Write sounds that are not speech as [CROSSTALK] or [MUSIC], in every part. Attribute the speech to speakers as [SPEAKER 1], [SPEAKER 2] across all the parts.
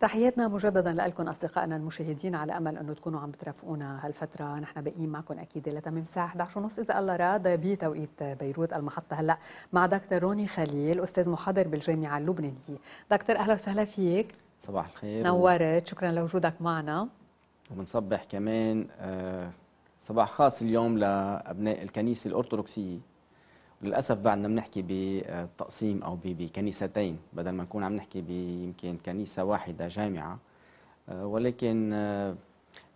[SPEAKER 1] تحياتنا مجددا لكم اصدقائنا المشاهدين على امل انه تكونوا عم بترافقونا هالفتره نحن باقيين معكم اكيد لتمام الساعه 11 ونص اذا الله راد بتوقيت بيروت المحطه هلا مع دكتور روني خليل استاذ محاضر بالجامعه اللبنانيه دكتور اهلا وسهلا فيك
[SPEAKER 2] صباح الخير نورت
[SPEAKER 1] شكرا لوجودك معنا
[SPEAKER 2] وبنصبح كمان آه، صباح خاص اليوم لابناء الكنيسه الارثوذكسيه للاسف بعدنا بنحكي بتقسيم او بكنيستين بدل ما نكون عم نحكي يمكن كنيسه واحده جامعه آه، ولكن آه،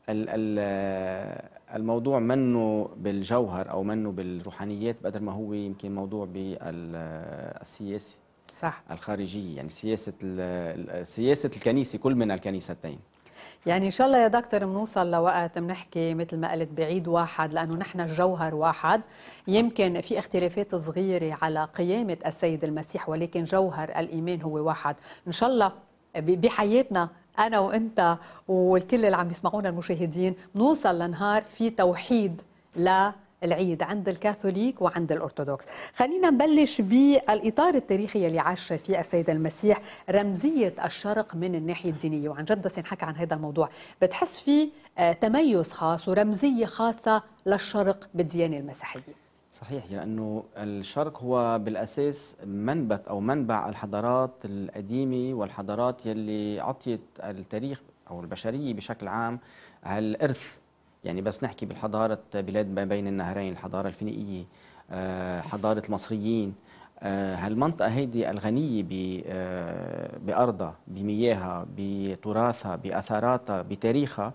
[SPEAKER 2] آه، الموضوع منه بالجوهر او منه بالروحانيات بدل ما هو يمكن موضوع بالسياسي صح الخارجيه يعني سياسه سياسه الكنيسه كل من الكنيستين
[SPEAKER 1] يعني ان شاء الله يا دكتور بنوصل لوقت بنحكي مثل ما قلت بعيد واحد لانه نحن الجوهر واحد يمكن في اختلافات صغيره على قيامه السيد المسيح ولكن جوهر الايمان هو واحد ان شاء الله بحياتنا انا وانت والكل اللي عم يسمعونا المشاهدين نوصل لنهار في توحيد لا العيد عند الكاثوليك وعند الأرثوذكس خلينا نبلش بالإطار التاريخي اللي عاش فيه السيد المسيح رمزية الشرق من الناحية الدينية وعن جد بس نحكي عن هذا الموضوع بتحس في آه، تميز خاص ورمزية خاصة للشرق بالديانة المسيحية
[SPEAKER 2] صحيح لأنه الشرق هو بالأساس منبت أو منبع الحضارات القديمة والحضارات يلي عطيت التاريخ أو البشرية بشكل عام هالإرث يعني بس نحكي بالحضارة بلاد ما بين النهرين الحضارة الفينيقية آه، حضارة المصريين آه، هالمنطقة هيدي الغنية آه، بأرضها بمياهها بتراثها بأثاراتها بتاريخها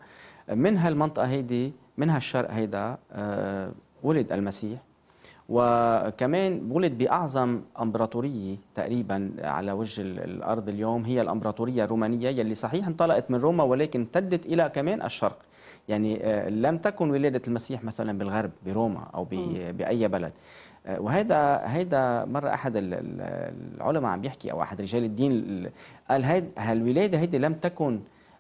[SPEAKER 2] من هالمنطقة هيدي من هالشرق هيدا ولد المسيح وكمان ولد بأعظم أمبراطورية تقريبا على وجه الأرض اليوم هي الأمبراطورية الرومانية يلي صحيح انطلقت من روما ولكن امتدت إلى كمان الشرق يعني آه، لم تكن ولادة المسيح مثلا بالغرب بروما أو بأي بلد آه، وهذا هيدا مرة أحد العلماء عم بيحكي أو أحد رجال الدين قال هالولادة هيدي لم تكن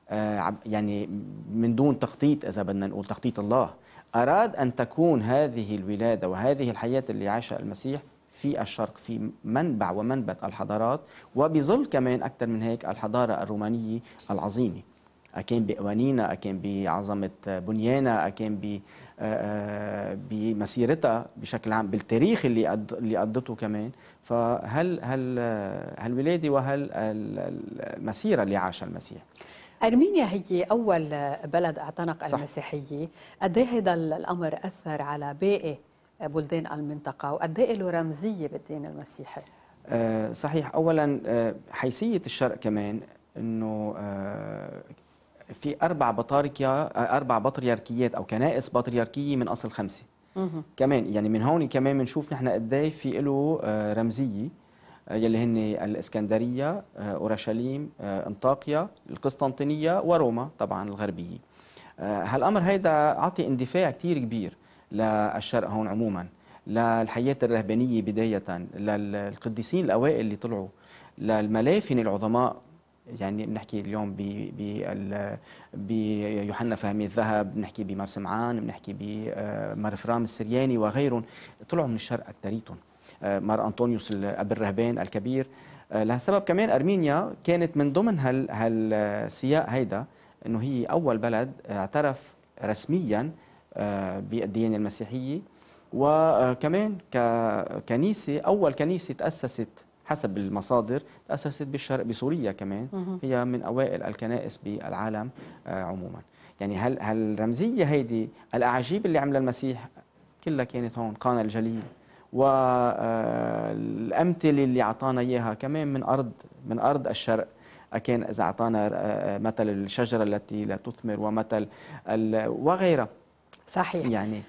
[SPEAKER 2] آه، يعني من دون تخطيط إذا بدنا نقول تخطيط الله أراد أن تكون هذه الولادة وهذه الحياة اللي عاشها المسيح في الشرق في منبع ومنبت الحضارات وبظل كمان أكثر من هيك الحضارة الرومانية العظيمة أكان بقوانينها أكان بعظمة بنيانها أكان بمسيرتها آه، آه، بشكل عام بالتاريخ اللي قد اللي قضته كمان فهل هل آه، هالولاده وهل المسيره اللي عاشها المسيح
[SPEAKER 1] أرمينيا هي أول بلد اعتنق صح. المسيحية قد إيه هذا الأمر أثر على باقي بلدان المنطقة وقد إيه له رمزية بالدين المسيحي
[SPEAKER 2] أه صحيح أولا حيثية الشرق كمان أنه في أربع بطاركيا أربع بطريركيات أو كنائس بطريركية من أصل خمسة كمان يعني من هون كمان بنشوف نحن قد ايه في له آه، رمزيه آه، يلي هن الاسكندريه آه، اورشليم انطاكيا القسطنطينيه وروما طبعا الغربيه هالامر هيدا اعطي اندفاع كثير كبير للشرق هون عموما للحياه الرهبانيه بدايه للقديسين الاوائل اللي طلعوا للملافن العظماء يعني بنحكي اليوم ب ب بيوحنا فهمي الذهب بنحكي بمار سمعان بنحكي بمرفرام آه، السرياني وغيرهم طلعوا من الشرق اكثريتهم آه، مار انطونيوس ابو الرهبان الكبير آه، لهالسبب كمان ارمينيا كانت من ضمن هال هالسياق هيدا انه هي اول بلد اعترف رسميا بالديانه المسيحيه وكمان ككنيسه اول كنيسه تاسست حسب المصادر تأسست بالشرق بسوريا كمان هي من أوائل الكنائس بالعالم آه، عموما يعني هل هالرمزية هيدي الأعاجيب اللي عملها المسيح كلها كانت هون قانا الجليل والأمثلة آه، اللي أعطانا إياها كمان من أرض من أرض الشرق كان إذا أعطانا آه، مثل الشجرة التي لا تثمر ومثل
[SPEAKER 1] وغيرها صحيح يعني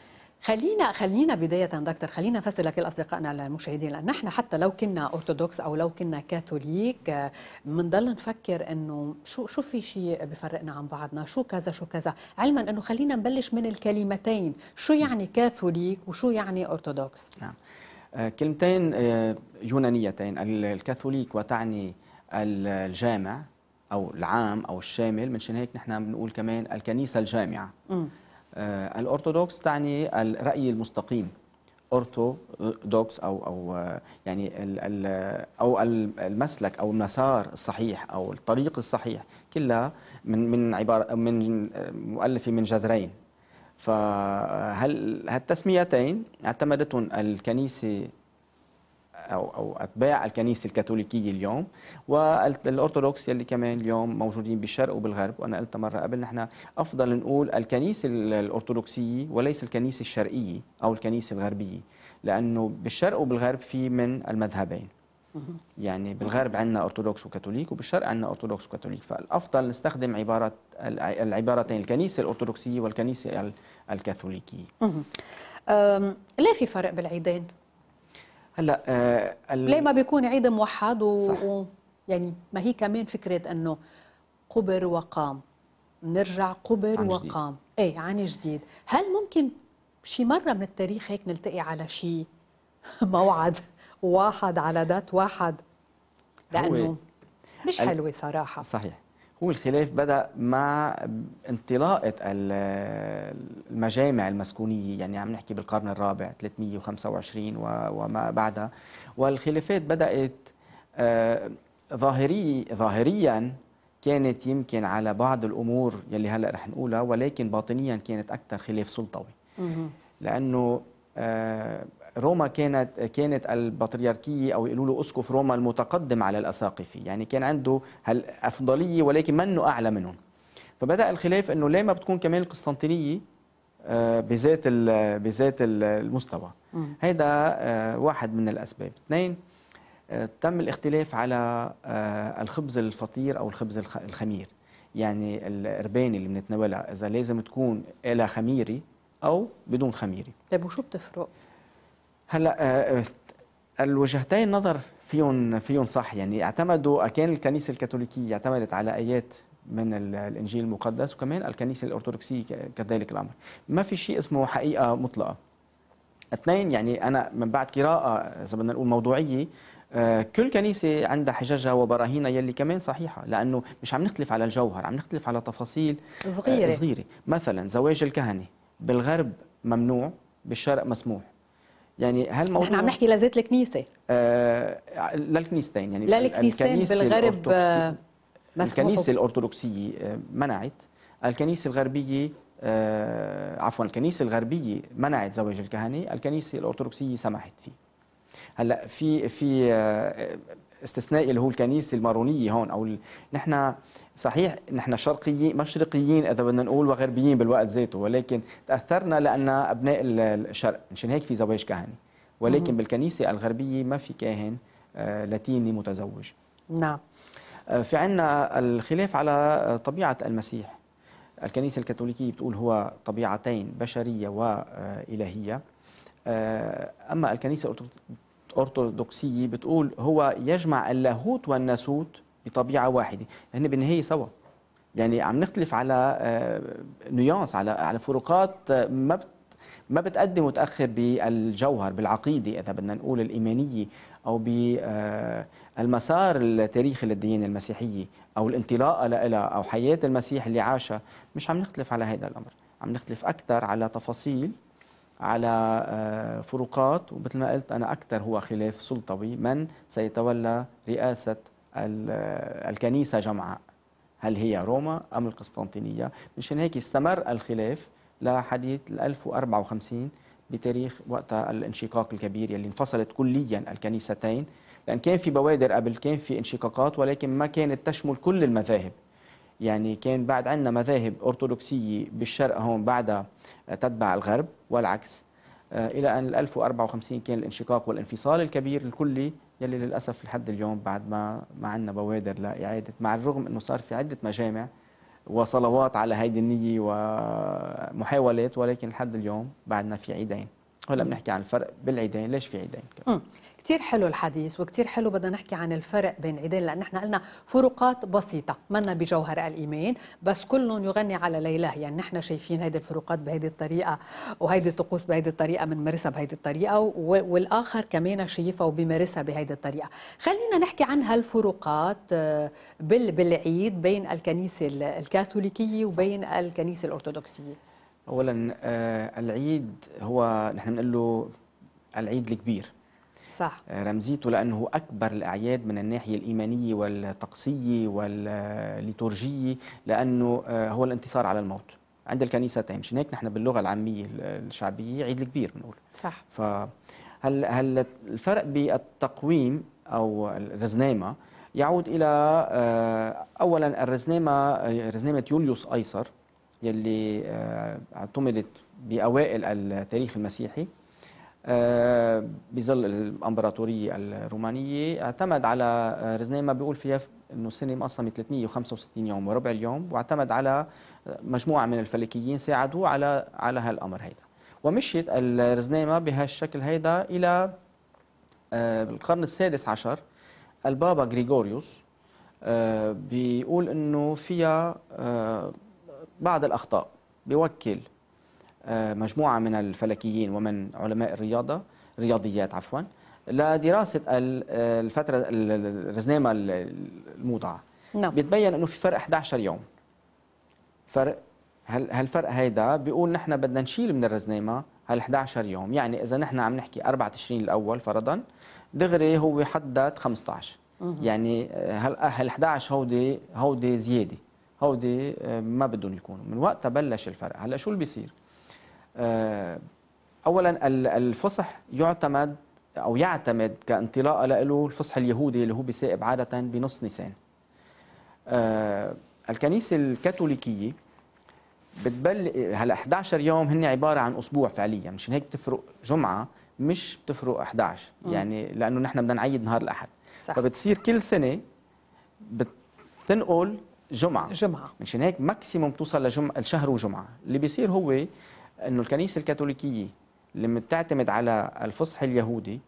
[SPEAKER 1] خلينا خلينا بداية دكتور خلينا نفسر لكل أصدقائنا المشاهدين لأن نحن حتى لو كنا أرثوذكس أو لو كنا كاثوليك بنضل آه، نفكر إنه شو شو في شيء بفرقنا عن بعضنا شو كذا شو كذا علما إنه خلينا نبلش من الكلمتين شو نعم. يعني كاثوليك وشو يعني أرثوذكس نعم
[SPEAKER 2] آه، كلمتين آه، يونانيتين الكاثوليك وتعني الجامع أو العام أو الشامل منشان هيك نحن بنقول كمان الكنيسة الجامعة م. آه، الأرثوذكس تعني الرأي المستقيم أرثوذكس أو أو آه، يعني ال أو المسلك أو المسار الصحيح أو الطريق الصحيح كلها من من عبارة من آه، مؤلفة من جذرين فهل هالتسميتين اعتمدتهم الكنيسة او او اتباع الكنيسه الكاثوليكيه اليوم والارثوذكس يلي كمان اليوم موجودين بالشرق وبالغرب وانا قلت مره قبل نحن افضل نقول الكنيسه الارثوذكسيه وليس الكنيسه الشرقيه او الكنيسه الغربيه لانه بالشرق وبالغرب في من المذهبين يعني بالغرب عندنا ارثوذكس وكاثوليك وبالشرق عندنا ارثوذكس وكاثوليك فالافضل نستخدم عباره العبارتين الكنيسه الارثوذكسيه والكنيسه الكاثوليكيه
[SPEAKER 1] ليه في فرق بالعيدين
[SPEAKER 2] هلا آه ال... ليه ما بيكون
[SPEAKER 1] عيد موحد و... صح. و... يعني ما هي كمان فكره انه قبر وقام نرجع قبر عن وقام جديد. ايه عن جديد هل ممكن شي مره من التاريخ هيك نلتقي على شي [LAUGHS] موعد واحد على دات واحد لانه مش حلوه صراحه
[SPEAKER 2] صحيح هو الخلاف بدأ مع انطلاقة المجامع المسكونية يعني عم نحكي بالقرن الرابع 325 وما بعدها والخلافات بدأت آه، ظاهري ظاهريا كانت يمكن على بعض الأمور يلي هلأ رح نقولها ولكن باطنيا كانت أكثر خلاف سلطوي لأنه آه، روما كانت كانت البطريركيه او يقولوا له اسقف روما المتقدم على الاساقفه يعني كان عنده هالافضليه ولكن منه اعلى منهم فبدا الخلاف انه ليه ما بتكون كمان القسطنطينيه آه، بذات بذات المستوى هذا آه، واحد من الاسباب اثنين آه، تم الاختلاف على الخبز الفطير او الخبز الخمير يعني القربانه اللي بنتناولها اذا لازم تكون لها خميري او بدون خميري
[SPEAKER 1] طيب وشو بتفرق
[SPEAKER 2] هلا آه، آه، الوجهتين نظر فيهم فيهم صح يعني اعتمدوا كان الكنيسه الكاثوليكيه اعتمدت على ايات من الانجيل المقدس وكمان الكنيسه الارثوذكسيه كذلك الامر ما في شيء اسمه حقيقه مطلقه اثنين يعني انا من بعد قراءه اذا بدنا نقول موضوعيه آه، كل كنيسة عندها حججها وبراهينها يلي كمان صحيحة لأنه مش عم نختلف على الجوهر عم نختلف على تفاصيل صغيرة, صغيرة. مثلا زواج الكهنة بالغرب ممنوع بالشرق مسموح يعني هل موضوع احنا عم نحكي
[SPEAKER 1] لذات الكنيسه
[SPEAKER 2] آه للكنيستين يعني للكنيستين الكنيستين بالغرب آه، الكنيسه الارثوذكسيه آه، منعت الكنيسه الغربيه آه عفوا الكنيسه الغربيه منعت زواج الكهنه الكنيسه الارثوذكسيه سمحت فيه هلا في في آه استثنائي اللي هو الكنيسه المارونيه هون او نحن صحيح نحن شرقيين مشرقيين اذا بدنا نقول وغربيين بالوقت ذاته ولكن تاثرنا لان ابناء الشرق مشان هيك في زواج كهني ولكن بالكنيسه الغربيه ما في كاهن آه، لاتيني متزوج نعم آه، في عنا الخلاف على طبيعه المسيح الكنيسة الكاثوليكية بتقول هو طبيعتين بشرية وإلهية آه، أما الكنيسة أرثوذكسية بتقول هو يجمع اللاهوت والناسوت بطبيعة واحدة هن بالنهاية سوا يعني عم نختلف على آه، نيانس على على فروقات آه، ما بت ما بتقدم وتأخر بالجوهر بالعقيدة إذا بدنا نقول الإيمانية أو بالمسار آه، التاريخي للديانة المسيحية أو الانطلاقة لها أو حياة المسيح اللي عاشها مش عم نختلف على هذا الأمر عم نختلف أكثر على تفاصيل على آه، فروقات ومثل ما قلت أنا أكثر هو خلاف سلطوي من سيتولى رئاسة آه، الكنيسة جمعاء هل هي روما أم القسطنطينية مشان هيك استمر الخلاف لحديث 1054 بتاريخ وقت الانشقاق الكبير يلي انفصلت كليا الكنيستين لأن كان في بوادر قبل كان في انشقاقات ولكن ما كانت تشمل كل المذاهب يعني كان بعد عندنا مذاهب أرثوذكسية بالشرق هون بعدها آه، تتبع الغرب والعكس آه، إلى أن 1054 كان الانشقاق والانفصال الكبير الكلي يلي للأسف لحد اليوم بعد ما ما عندنا بوادر لإعادة مع الرغم أنه صار في عدة مجامع وصلوات على هيدي النية ومحاولات ولكن لحد اليوم بعدنا في عيدين هلا بنحكي عن الفرق بالعيدين ليش في عيدين
[SPEAKER 1] كثير حلو الحديث وكثير حلو بدنا نحكي عن الفرق بين عيدين لان احنا قلنا فروقات بسيطه منا بجوهر الايمان بس كلهم يغني على ليلاه يعني نحن شايفين هيدي الفروقات بهيدي الطريقه وهيدي الطقوس بهيدي الطريقه بنمارسها بهيدي الطريقه والاخر كمان شايفها وبمارسها بهيدي الطريقه خلينا نحكي عن هالفروقات آه، بالعيد بين الكنيسه الكاثوليكيه وبين الكنيسه الارثوذكسيه
[SPEAKER 2] اولا آه، العيد هو نحن بنقول له العيد الكبير صح آه، رمزيته لانه اكبر الاعياد من الناحيه الايمانيه والطقسيه والليتورجيه لانه آه، هو الانتصار على الموت عند الكنيسه تمشي هيك نحن باللغه العاميه الشعبيه عيد الكبير بنقول صح ف هل هل الفرق بالتقويم او الرزنامه يعود الى اولا الرزنامه رزنامه يوليوس قيصر يلي آه، اعتمدت باوائل التاريخ المسيحي آه، بظل الامبراطوريه الرومانيه اعتمد على آه، ما بيقول فيها انه السنه مقسمه 365 يوم وربع اليوم واعتمد على مجموعه من الفلكيين ساعدوا على على هالامر هيدا ومشيت الرزنيمه بهالشكل هيدا الى القرن السادس عشر البابا غريغوريوس بيقول انه فيها بعض الأخطاء بيوكل آه، مجموعة من الفلكيين ومن علماء الرياضة الرياضيات عفوا لدراسة الفترة الرزنامة الموضعة نعم. بيتبين أنه في فرق 11 يوم فرق هل هالفرق هيدا بيقول نحن بدنا نشيل من الرزنامة هال 11 يوم يعني إذا نحن عم نحكي 4 تشرين الأول فرضا دغري هو حدد 15 مه. يعني هال آه، 11 هودي هودي زياده هودي آه، ما بدهم يكونوا من وقتها بلش الفرق هلا شو اللي بيصير آه، اولا الفصح يعتمد او يعتمد كانطلاقه له الفصح اليهودي اللي هو بيسائب عاده بنص نيسان آه، الكنيسه الكاثوليكيه بتبل هلا 11 يوم هن عباره عن اسبوع فعليا مشان هيك بتفرق جمعه مش بتفرق 11 م. يعني لانه نحن بدنا نعيد نهار الاحد صح. فبتصير كل سنه بتنقل جمعه جمعه مشان هيك ماكسيموم توصل لجمعه الشهر وجمعه اللي بيصير هو انه الكنيسه الكاثوليكيه اللي بتعتمد على الفصح اليهودي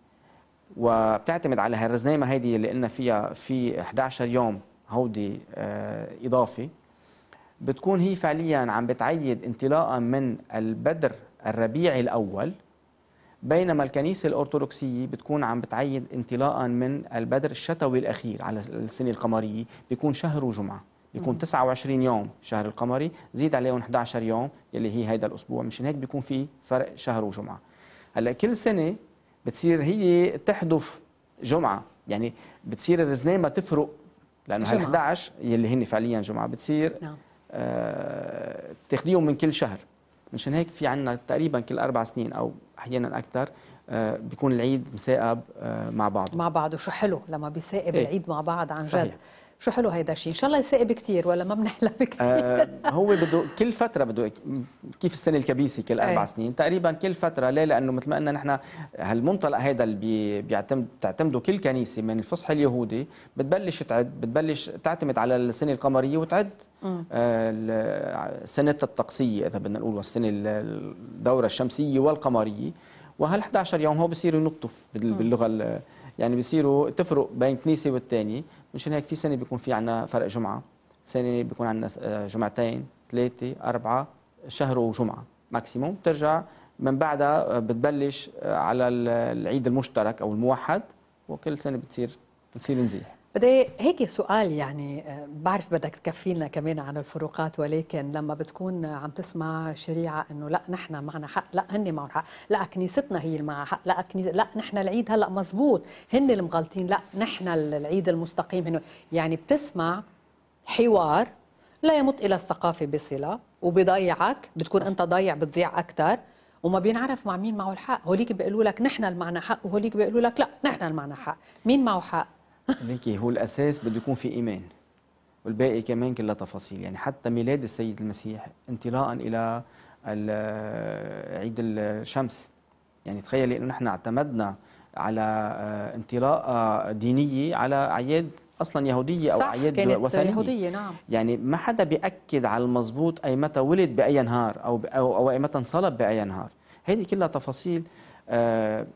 [SPEAKER 2] وبتعتمد على هالرزنامه هيدي اللي قلنا فيها في 11 يوم هودي آه، اضافي بتكون هي فعليا عم بتعيد انطلاقا من البدر الربيعي الاول بينما الكنيسه الارثوذكسيه بتكون عم بتعيد انطلاقا من البدر الشتوي الاخير على السنه القمريه بيكون شهر وجمعه يكون 29 يوم شهر القمري زيد عليهم 11 يوم اللي هي هيدا الاسبوع مشان هيك بيكون في فرق شهر وجمعه هلا كل سنه بتصير هي تحذف جمعه يعني بتصير الرزنامه تفرق لانه هال 11 يلي هن فعليا جمعه بتصير نعم. آه تاخديهم من كل شهر مشان هيك في عندنا تقريبا كل اربع سنين او احيانا اكثر آه بيكون العيد مساقب
[SPEAKER 1] آه مع بعض مع بعض وشو حلو لما بيساقب إيه؟ العيد مع بعض عن جد صحيح. شو حلو هيدا الشيء ان شاء الله يسائب كثير ولا ما بنحلم [LAUGHS] كثير آه
[SPEAKER 2] هو بده كل فتره بده كيف السنه الكبيسه كل اربع إيه. سنين تقريبا كل فتره ليه لانه مثل ما قلنا نحن هالمنطلق هيدا اللي بيعتمد بتعتمده كل كنيسه من الفصح اليهودي بتبلش تعد بتبلش تعتمد على السنه القمريه وتعد آه سنه الطقسيه اذا بدنا نقول والسنه الدوره الشمسيه والقمريه وهال 11 يوم هو بصير ينطوا باللغه يعني بيصيروا تفرق بين كنيسه والثانيه مشان هيك في سنه بيكون في عنا فرق جمعه سنه بيكون عنا آه، جمعتين ثلاثه اربعه شهر وجمعه ماكسيموم بترجع من بعدها آه، بتبلش آه، على العيد المشترك او الموحد وكل سنه بتصير بتصير نزيح
[SPEAKER 1] بدي هيك سؤال يعني آه، بعرف بدك تكفينا كمان عن الفروقات ولكن لما بتكون عم تسمع شريعه انه لا نحن معنا حق لا هن معهم حق لا كنيستنا هي اللي معها حق لا كنيسة لا نحن العيد هلا مزبوط هن المغلطين لا نحن العيد المستقيم هن يعني بتسمع حوار لا يمت الى الثقافه بصله وبضيعك بتكون انت ضايع بتضيع اكثر وما بينعرف مع مين معه الحق هوليك بيقولوا لك نحن المعنى حق وهوليك بيقولوا لك لا نحن المعنى حق مين معه حق
[SPEAKER 2] بيكي هو الاساس بده يكون في ايمان والباقي كمان كلها تفاصيل يعني حتى ميلاد السيد المسيح انطلاقا الى آه، عيد الشمس يعني تخيلي انه نحن اعتمدنا على آه، انطلاقه دينيه على اعياد اصلا يهوديه او صح اعياد كانت وثنيه يهوديه نعم يعني ما حدا بياكد على المضبوط اي متى ولد باي نهار او او, أو اي متى انصلب باي نهار هذه كلها تفاصيل آه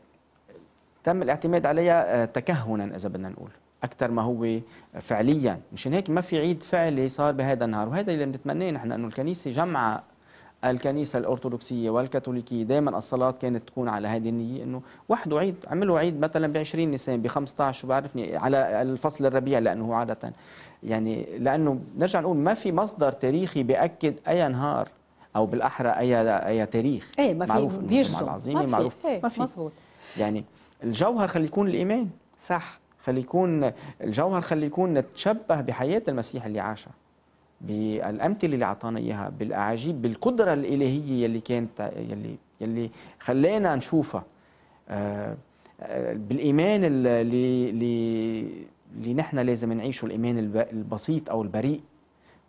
[SPEAKER 2] تم الاعتماد عليها آه، تكهنا اذا بدنا نقول اكثر ما هو فعليا مشان هيك ما في عيد فعلي صار بهذا النهار وهذا اللي بنتمناه نحن انه الكنيسه جمع الكنيسة الأرثوذكسية والكاثوليكية دائما الصلاة كانت تكون على هذه النية إنه وحده عيد عملوا عيد مثلا ب 20 نيسان ب 15 شو بعرفني على الفصل الربيع لأنه عادة يعني لأنه نرجع نقول ما في مصدر تاريخي بأكد أي نهار أو بالأحرى أي أي تاريخ أي ما في بيجزم ما في,
[SPEAKER 1] إيه، ما في.
[SPEAKER 2] يعني الجوهر خلي يكون الإيمان صح خلي يكون الجوهر خلي يكون نتشبه بحياة المسيح اللي عاشها بالامثله اللي اعطانا اياها بالاعاجيب بالقدره الالهيه يلي كانت يلي يلي خلانا نشوفها آه، بالايمان اللي اللي نحن لازم نعيشه الايمان البسيط او البريء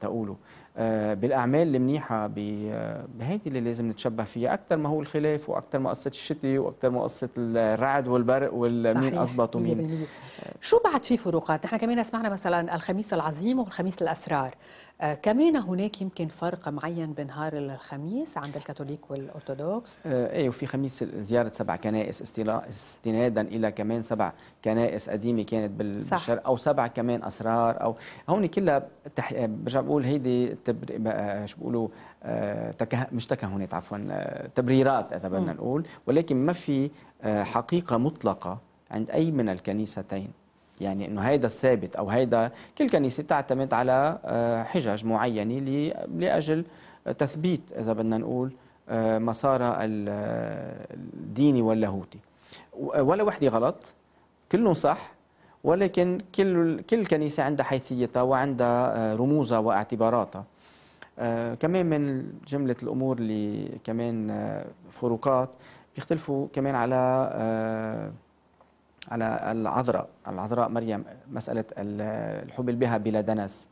[SPEAKER 2] تقوله آه، بالاعمال المنيحه آه، بهيدي اللي لازم نتشبه فيها اكثر ما هو الخلاف واكثر ما قصه الشتي واكثر ما قصه الرعد والبرق والمين اصبط ومين
[SPEAKER 1] شو بعد في فروقات؟ نحن كمان سمعنا مثلا الخميس العظيم والخميس الاسرار آه كمان هناك يمكن فرق معين بين نهار الخميس عند الكاثوليك والأرثوذكس
[SPEAKER 2] آه ايه وفي خميس زيارة سبع كنائس استنادا إلى كمان سبع كنائس قديمة كانت بالشرق أو سبع كمان أسرار أو هون كلها تح... آه، برجع بقول هيدي تبر... آه، شو بيقولوا آه تكه... مش تكهنات عفوا آه، تبريرات إذا بدنا نقول ولكن ما في حقيقة مطلقة عند أي من الكنيستين يعني انه هيدا الثابت او هيدا كل كنيسه تعتمد على آه، حجج معينه لاجل تثبيت اذا بدنا نقول آه، مسارها الديني واللاهوتي ولا وحده غلط كلهم صح ولكن كل كل كنيسه عندها حيثيتها وعندها آه، رموزها واعتباراتها كمان من جمله الامور اللي كمان فروقات بيختلفوا كمان على على العذراء العذراء مريم مسألة الحب بها بلا دنس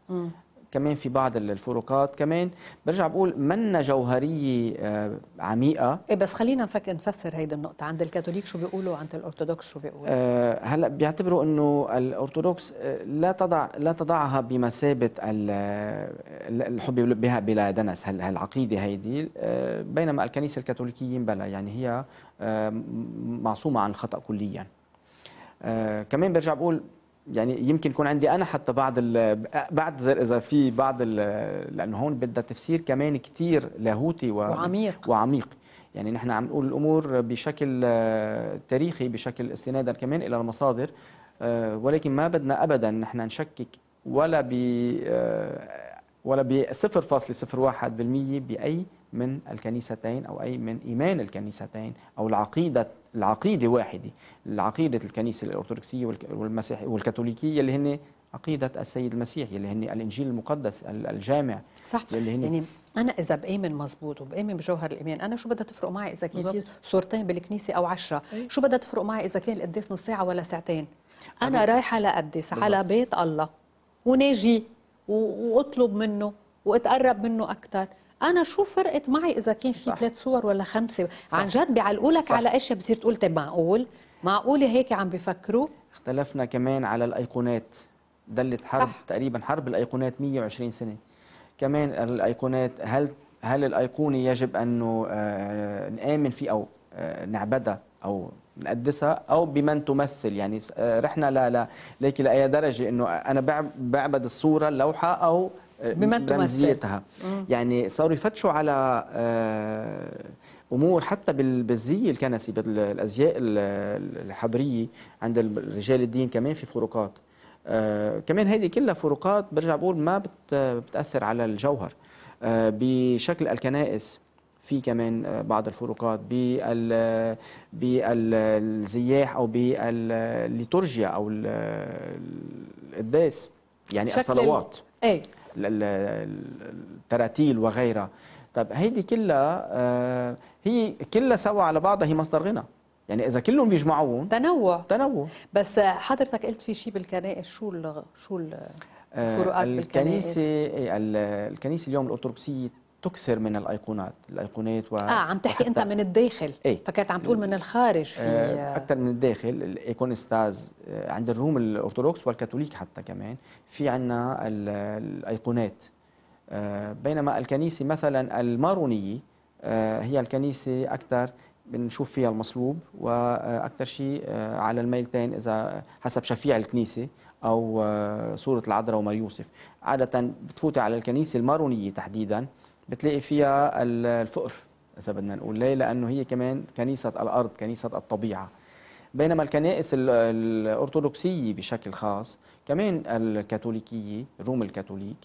[SPEAKER 2] كمان في بعض الفروقات كمان برجع بقول منا جوهرية آه، عميقة
[SPEAKER 1] إيه بس خلينا نفك نفسر هيدي النقطة عند الكاثوليك شو بيقولوا عند الأرثوذكس شو بيقولوا
[SPEAKER 2] أه هلا بيعتبروا إنه الأرثوذكس آه، لا تضع لا تضعها بمثابة الحب بها بلا دنس هالعقيدة هيدي آه، بينما الكنيسة الكاثوليكية بلا يعني هي معصومة عن الخطأ كلياً آه، كمان برجع بقول يعني يمكن يكون عندي انا حتى بعض بعتذر اذا في بعض لانه هون بدها تفسير كمان كثير لاهوتي و... وعميق وعميق يعني نحن عم نقول الامور بشكل آه، تاريخي بشكل استنادا كمان الى المصادر آه، ولكن ما بدنا ابدا نحن نشكك ولا ب ولا ب 0.01% باي من الكنيستين أو أي من إيمان الكنيستين أو العقيدة العقيدة واحدة العقيدة الكنيسة الأرثوذكسية والمسيحية والكاثوليكية اللي هن عقيدة السيد المسيح اللي هن الإنجيل المقدس الجامع
[SPEAKER 1] صح اللي هن يعني أنا إذا بآمن مزبوط وبآمن بجوهر الإيمان أنا شو بدها تفرق معي إذا كان في صورتين بالكنيسة أو عشرة أيه؟ شو بدها تفرق معي إذا كان القداس نص ساعة ولا ساعتين أنا رايحة لأقدس على بيت الله وناجي وأطلب منه وأتقرب منه أكثر انا شو فرقت معي اذا كان في ثلاث صور ولا خمسه صح. عن جد بيعلقوا لك على اشياء بتصير تقول طيب معقول معقوله هيك عم بفكروا
[SPEAKER 2] اختلفنا كمان على الايقونات دلت حرب صح. تقريبا حرب الايقونات 120 سنه كمان الايقونات هل هل الايقونه يجب انه آه، نامن فيه او آه، نعبدها او نقدسها او بمن تمثل يعني آه، رحنا لا لا لكن لاي درجه انه انا بعبد الصوره اللوحه او
[SPEAKER 1] بمن تمثلها
[SPEAKER 2] يعني صاروا يفتشوا على آه، امور حتى بالزي الكنسي بالازياء الحبريه عند رجال الدين كمان في فروقات آه، كمان هيدي كلها فروقات برجع بقول ما بتاثر على الجوهر آه، بشكل الكنائس في كمان بعض الفروقات بال بالزياح او بالليتورجيا او القداس يعني الصلوات ايه التراتيل وغيرها طب هيدي كلها آه، هي كلها سوا على بعضها هي مصدر غنى يعني اذا كلهم بيجمعوهم
[SPEAKER 1] تنوع تنوع بس حضرتك قلت في شيء بالكنائس شو شو الفروقات آه، بالكنائس الكنيسه
[SPEAKER 2] إيه، اليوم الاورثوذكسيه تكثر من الايقونات الايقونات و... اه
[SPEAKER 1] عم تحكي انت من الداخل
[SPEAKER 2] ايه؟ فكانت عم تقول من
[SPEAKER 1] الخارج في آه، اكثر
[SPEAKER 2] من الداخل الايكونستاز آه، عند الروم الارثوذكس والكاثوليك حتى كمان في عندنا الايقونات آه، بينما الكنيسه مثلا المارونيه هي الكنيسه اكثر بنشوف فيها المصلوب واكثر شيء على الميلتين اذا حسب شفيع الكنيسه او صوره العذراء وما يوسف عاده بتفوتي على الكنيسه المارونيه تحديدا بتلاقي فيها الفقر إذا بدنا نقول ليه؟ لأنه هي كمان كنيسة الأرض كنيسة الطبيعة بينما الكنائس الأرثوذكسية بشكل خاص كمان الكاثوليكية روم الكاثوليك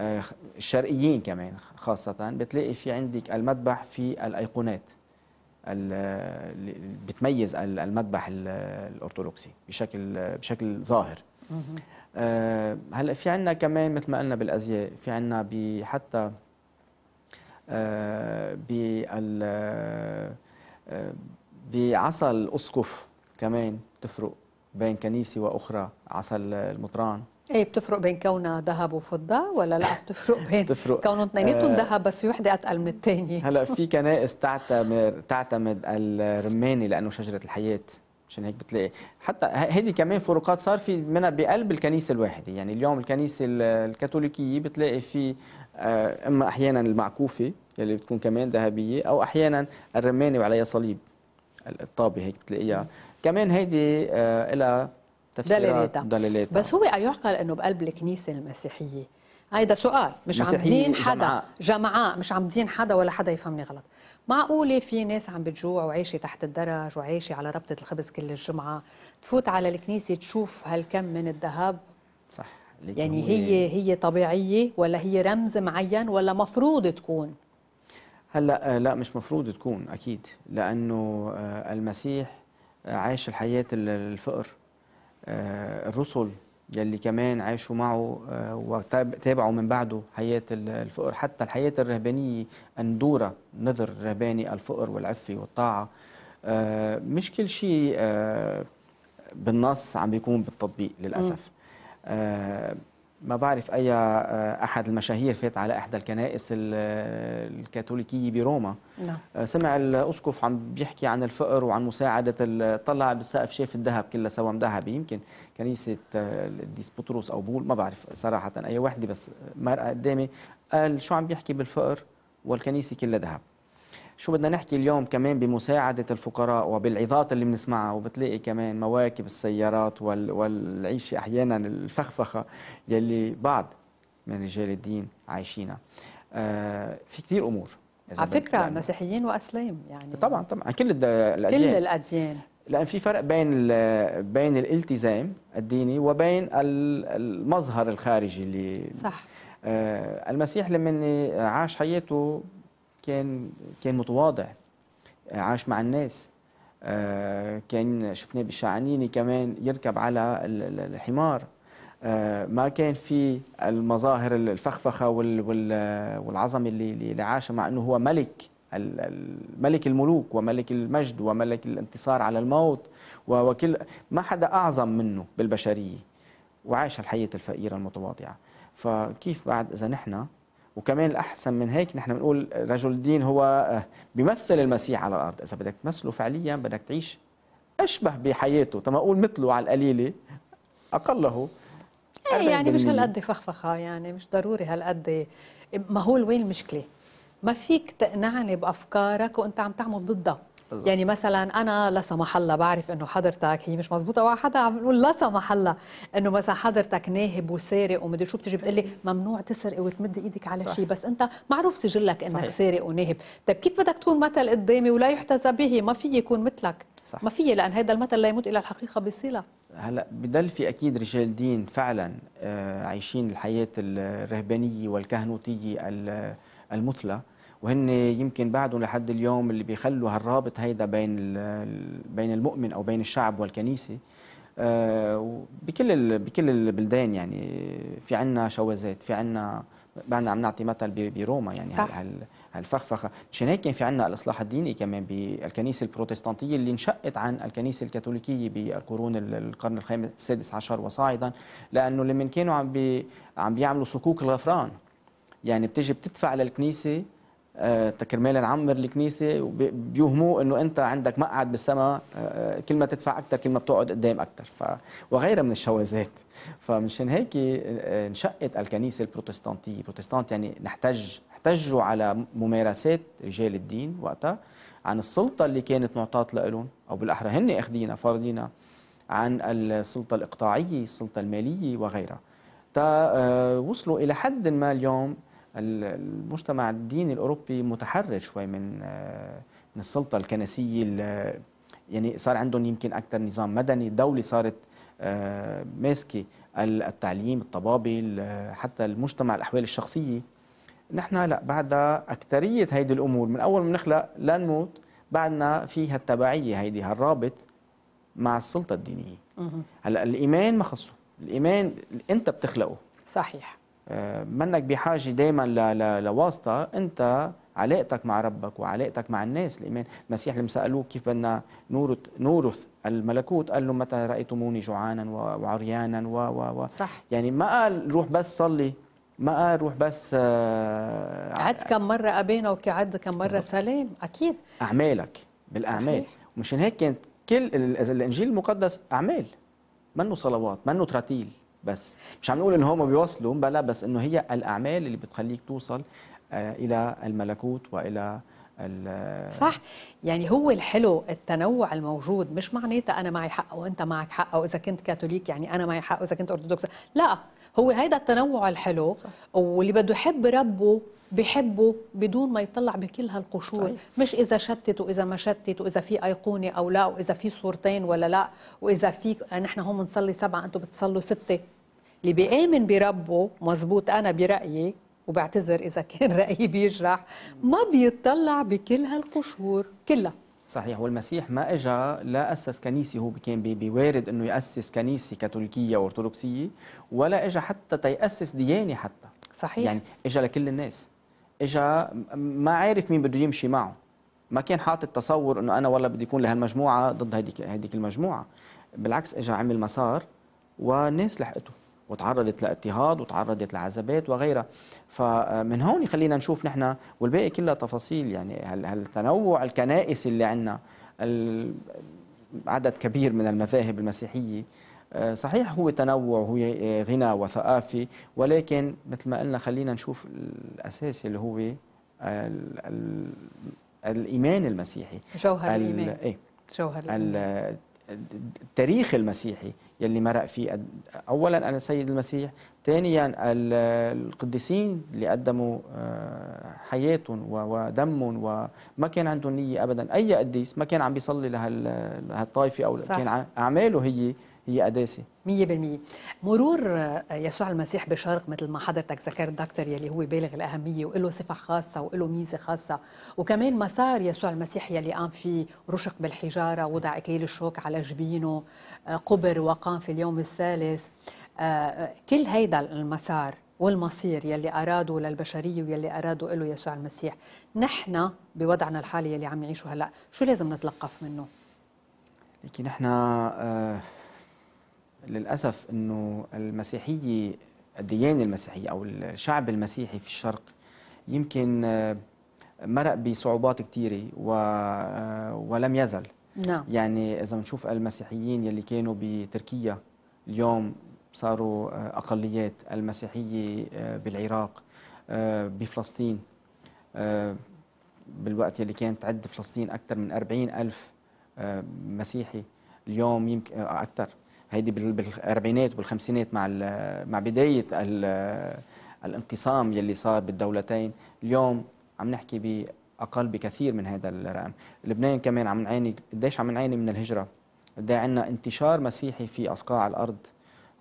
[SPEAKER 2] آه، الشرقيين كمان خاصة بتلاقي في عندك المذبح في الأيقونات اللي بتميز المذبح الأرثوذكسي بشكل بشكل ظاهر آه، هلا في عندنا كمان مثل ما قلنا بالأزياء في عندنا حتى بال بعصا الاسقف كمان تفرق بين كنيسه واخرى عصا المطران
[SPEAKER 1] ايه بتفرق بين كونها ذهب وفضه ولا لا [LAUGHS] بتفرق بين
[SPEAKER 2] بتفرق كونه اثنيناتهم آه. ذهب
[SPEAKER 1] بس في وحده اتقل من الثانيه هلا [LAUGHS] في
[SPEAKER 2] كنائس تعتمد تعتمد الرماني لانه شجره الحياه عشان هيك بتلاقي حتى هذه كمان فروقات صار في منها بقلب الكنيسه الواحده يعني اليوم الكنيسه الكاثوليكيه بتلاقي في آه، اما احيانا المعكوفه اللي بتكون كمان ذهبيه او احيانا الرمانه وعليها صليب الطابه هيك بتلاقيها كمان هيدي آه لها تفسيرات دلالاتها
[SPEAKER 1] بس هو ايعقل انه بقلب الكنيسه المسيحيه هيدا سؤال مش عم دين حدا جمعاء. جمعاء مش عم دين حدا ولا حدا يفهمني غلط معقولة في ناس عم بتجوع وعايشة تحت الدرج وعايشة على ربطة الخبز كل الجمعة تفوت على الكنيسة تشوف هالكم من الذهب صح يعني هي يعني. هي طبيعية ولا هي رمز معين ولا مفروض تكون
[SPEAKER 2] هلا آه، لا مش مفروض تكون اكيد لانه آه، المسيح آه، عاش الحياه الفقر الرسل يلي كمان عاشوا معه وتابعوا من بعده حياة الفقر حتى الحياة الرهبانية أندورة نذر رهباني الفقر والعفة والطاعة مش كل شيء بالنص عم بيكون بالتطبيق للأسف م. ما بعرف أي آه، أحد المشاهير فات على إحدى الكنائس آه، الكاثوليكية بروما نعم. آه، سمع الأسقف عم بيحكي عن الفقر وعن مساعدة طلع بالسقف شاف الذهب كله سوا ذهبي يمكن كنيسة بطرس أو بول ما بعرف صراحة أي وحدة بس مرأة قدامي قال شو عم بيحكي بالفقر والكنيسة كلها ذهب شو بدنا نحكي اليوم كمان بمساعدة الفقراء وبالعظات اللي بنسمعها وبتلاقي كمان مواكب السيارات وال... والعيشة أحيانا الفخفخة يلي بعض من رجال الدين عايشينها آه في كثير أمور على فكرة لأنه.
[SPEAKER 1] مسيحيين وأسلام يعني طبعا طبعا
[SPEAKER 2] كل الأديان كل الأديان لأن في فرق بين بين الالتزام الديني وبين المظهر الخارجي اللي صح آه المسيح لما عاش حياته كان كان متواضع عاش مع الناس آه، كان شفناه بالشعنيني كمان يركب على الحمار آه، ما كان في المظاهر الفخفخه والعظمه اللي عاش مع انه هو ملك ملك الملوك وملك المجد وملك الانتصار على الموت وكل ما حدا اعظم منه بالبشريه وعاش الحياه الفقيره المتواضعه فكيف بعد اذا نحن وكمان الأحسن من هيك نحن بنقول رجل الدين هو آه، بيمثل المسيح على الأرض إذا بدك تمثله فعليا بدك تعيش أشبه بحياته طب أقول مثله على القليلة أقله
[SPEAKER 1] إيه، يعني مش هالقد فخفخة يعني مش ضروري هالقد ما هو وين المشكلة ما فيك تقنعني بأفكارك وأنت عم تعمل ضدها بالزبط. يعني مثلا انا لا سمح الله بعرف انه حضرتك هي مش مزبوطه وحدا عم بيقول لا سمح الله انه مثلا حضرتك ناهب وسارق ومدري شو بتجي بتقول لي ممنوع تسرقي وتمد ايدك على شيء بس انت معروف سجلك انك صحيح. سارق وناهب طيب كيف بدك تكون مثل قدامي ولا يحتذى به ما في يكون مثلك صح. ما في لان هذا المثل لا يموت الى الحقيقه بصله
[SPEAKER 2] هلا بضل في اكيد رجال دين فعلا آه، عايشين الحياه الرهبانيه والكهنوتيه المثلى وهن يمكن بعدهم لحد اليوم اللي بيخلوا هالرابط هيدا بين بين المؤمن او بين الشعب والكنيسه آه، بكل بكل البلدان يعني في عنا شوازات في عنا بعدنا عم نعطي مثل بروما يعني صح. هال هالفخفخه مشان هيك كان في عنا الاصلاح الديني كمان بالكنيسه البروتستانتيه اللي انشقت عن الكنيسه الكاثوليكيه بالقرون القرن الخامس السادس عشر وصاعدا لانه لما كانوا عم بي عم بيعملوا صكوك الغفران يعني بتجي بتدفع للكنيسه آه، تكرمال نعمر الكنيسه وبيوهموه انه انت عندك مقعد بالسماء آه، آه، كل ما تدفع اكثر كل ما بتقعد قدام اكثر ف وغيرها من الشواذات فمنشان هيك انشقت الكنيسه البروتستانتيه بروتستانت يعني نحتج احتجوا على ممارسات رجال الدين وقتها عن السلطه اللي كانت معطاه لهم او بالاحرى هن اخذينها فارضينا عن السلطه الاقطاعيه السلطه الماليه وغيرها تا وصلوا الى حد ما اليوم المجتمع الديني الاوروبي متحرر شوي من آه، من السلطه الكنسيه يعني صار عندهم يمكن اكثر نظام مدني الدوله صارت آه، ماسكه التعليم الطبابه حتى المجتمع الاحوال الشخصيه نحن لا بعدها اكثريه هيدي الامور من اول ما نخلق لنموت بعدنا في هالتبعيه هيدي هالرابط مع السلطه الدينيه هلا الايمان ما خصه الايمان انت بتخلقه صحيح آه، منك بحاجه دائما لواسطه انت علاقتك مع ربك وعلاقتك مع الناس الايمان المسيح لما سالوه كيف بدنا نورث نورث الملكوت قال لهم متى رايتموني جوعانا وعريانا و و و صح يعني ما قال روح بس صلي ما قال روح بس آه
[SPEAKER 1] عد كم مره ابينا وكعد كم مره بالزبط. سلام اكيد
[SPEAKER 2] اعمالك بالاعمال صحيح. مشان هيك كانت كل الانجيل المقدس اعمال منه صلوات منه تراتيل بس مش عم نقول ان هم بيوصلوا بلا بس انه هي
[SPEAKER 1] الاعمال اللي بتخليك توصل آه، الى الملكوت والى صح يعني هو الحلو التنوع الموجود مش معناتها انا معي حق وانت معك حق او اذا كنت كاثوليك يعني انا معي حق واذا كنت ارثوذكس لا هو هيدا التنوع الحلو صح. واللي بده يحب ربه بحبه بدون ما يطلع بكل هالقشور طيب. مش اذا شتت واذا ما شتت واذا في ايقونه او لا واذا في صورتين ولا لا واذا في نحن هون بنصلي سبعه انتم بتصلوا سته اللي بيامن بربه مزبوط انا برايي وبعتذر اذا [LAUGHS] كان رايي بيجرح ما بيطلع بكل هالقشور كلها
[SPEAKER 2] صحيح والمسيح ما اجى لا اسس كنيسه هو كان بوارد انه ياسس كنيسه كاثوليكيه وارثوذكسيه ولا اجى حتى تياسس ديانه حتى صحيح يعني اجى لكل الناس اجى ما عارف مين بده يمشي معه ما كان حاطط تصور انه انا والله بدي يكون لهالمجموعه ضد هيديك هذيك المجموعه بالعكس اجى عمل مسار والناس لحقته وتعرضت لاضطهاد وتعرضت لعذابات وغيرها فمن هون خلينا نشوف نحن والباقي كلها تفاصيل يعني هالتنوع الكنائس اللي عندنا عدد كبير من المذاهب المسيحيه آه، صحيح هو تنوع هو آه، غنى وثقافي ولكن مثل ما قلنا خلينا نشوف الأساس اللي هو آه، الايمان المسيحي جوهر الايمان ايه جوهر التاريخ المسيحي يلي مرق فيه اولا انا سيد المسيح ثانيا القديسين اللي قدموا حياتهم ودمهم وما كان عندهم نيه ابدا اي قديس ما كان عم بيصلي لهالطائفه او صح. كان اعماله هي هي قداسه
[SPEAKER 1] 100% مرور آه، يسوع المسيح بالشرق مثل ما حضرتك ذكرت دكتور يلي هو بالغ الأهمية وله صفة خاصة وله ميزة خاصة وكمان مسار يسوع المسيح يلي قام فيه رشق بالحجارة وضع إكليل الشوك على جبينه آه، قبر وقام في اليوم الثالث آه، كل هيدا المسار والمصير يلي أرادوا للبشرية ويلي أرادوا له يسوع المسيح نحن بوضعنا الحالي يلي عم نعيشه هلأ شو لازم نتلقف منه؟
[SPEAKER 2] لكن نحن للأسف أنه المسيحية الديانة المسيحية أو الشعب المسيحي في الشرق يمكن مرق بصعوبات كثيرة و... ولم يزل نعم. يعني إذا بنشوف المسيحيين يلي كانوا بتركيا اليوم صاروا أقليات المسيحية بالعراق بفلسطين بالوقت يلي كانت عد فلسطين أكثر من 40 ألف مسيحي اليوم يمكن أكثر هيدي بالاربعينات والخمسينات مع مع بدايه الانقسام يلي صار بالدولتين اليوم عم نحكي باقل بكثير من هذا الرقم لبنان كمان عم نعاني قديش عم نعاني من الهجره قد عندنا انتشار مسيحي في اصقاع الارض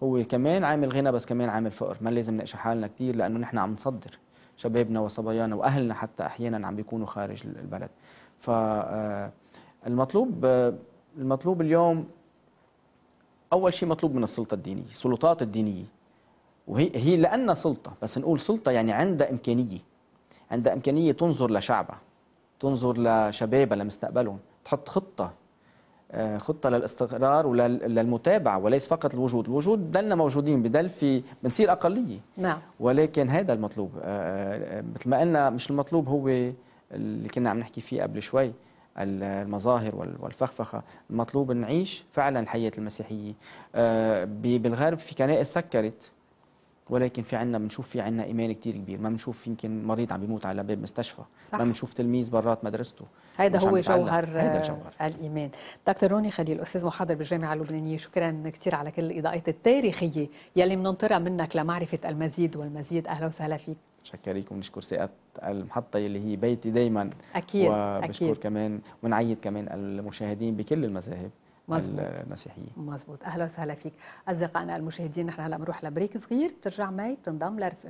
[SPEAKER 2] هو كمان عامل غنى بس كمان عامل فقر ما لازم نقشع حالنا كثير لانه نحن عم نصدر شبابنا وصبايانا واهلنا حتى احيانا عم بيكونوا خارج البلد ف آه، المطلوب المطلوب اليوم أول شيء مطلوب من السلطة الدينية السلطات الدينية وهي هي لأن سلطة بس نقول سلطة يعني عندها إمكانية عندها إمكانية تنظر لشعبها تنظر لشبابها لمستقبلهم تحط خطة آه، خطة للاستقرار وللمتابعة وليس فقط الوجود الوجود دلنا موجودين بدل في بنصير أقلية نعم. ولكن هذا المطلوب آه، آه، مثل ما قلنا مش المطلوب هو اللي كنا عم نحكي فيه قبل شوي المظاهر والفخفخه المطلوب نعيش فعلا الحياه المسيحيه آه، بالغرب في كنائس سكرت ولكن في عنا بنشوف في عنا ايمان كتير كبير ما بنشوف يمكن مريض عم بيموت على باب مستشفى صح. ما بنشوف تلميذ برات مدرسته هيدا هو جوهر
[SPEAKER 1] الايمان دكتور روني خليل استاذ محاضر بالجامعه اللبنانيه شكرا كثير على كل الاضاءات التاريخيه يلي بننطرها منك لمعرفه المزيد والمزيد اهلا وسهلا فيك
[SPEAKER 2] شكريكم نشكر سيئة المحطة اللي هي بيتي دايما أكيد وبشكر أكيد. كمان ونعيد كمان المشاهدين بكل المذاهب مزبوط. المسيحية
[SPEAKER 1] مزبوط أهلا وسهلا فيك أصدقائنا المشاهدين نحن هلا بنروح لبريك صغير بترجع معي بتنضم لرفقتكم